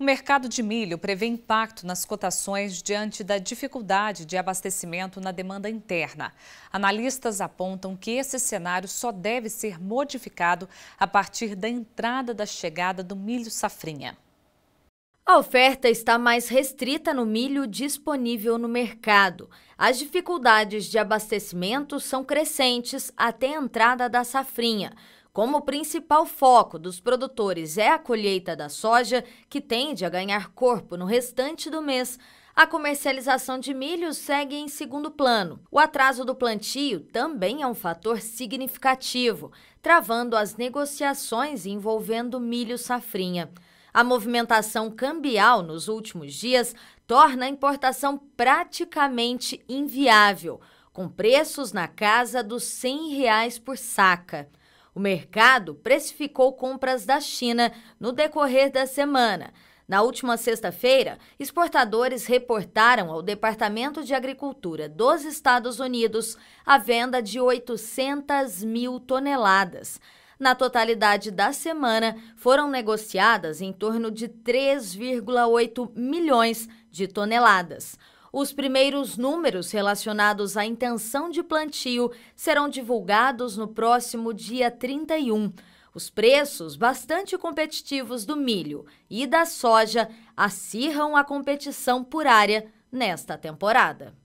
O mercado de milho prevê impacto nas cotações diante da dificuldade de abastecimento na demanda interna. Analistas apontam que esse cenário só deve ser modificado a partir da entrada da chegada do milho safrinha. A oferta está mais restrita no milho disponível no mercado. As dificuldades de abastecimento são crescentes até a entrada da safrinha. Como o principal foco dos produtores é a colheita da soja, que tende a ganhar corpo no restante do mês, a comercialização de milho segue em segundo plano. O atraso do plantio também é um fator significativo, travando as negociações envolvendo milho safrinha. A movimentação cambial nos últimos dias torna a importação praticamente inviável, com preços na casa dos R$ 100 por saca. O mercado precificou compras da China no decorrer da semana. Na última sexta-feira, exportadores reportaram ao Departamento de Agricultura dos Estados Unidos a venda de 800 mil toneladas. Na totalidade da semana, foram negociadas em torno de 3,8 milhões de toneladas. Os primeiros números relacionados à intenção de plantio serão divulgados no próximo dia 31. Os preços bastante competitivos do milho e da soja acirram a competição por área nesta temporada.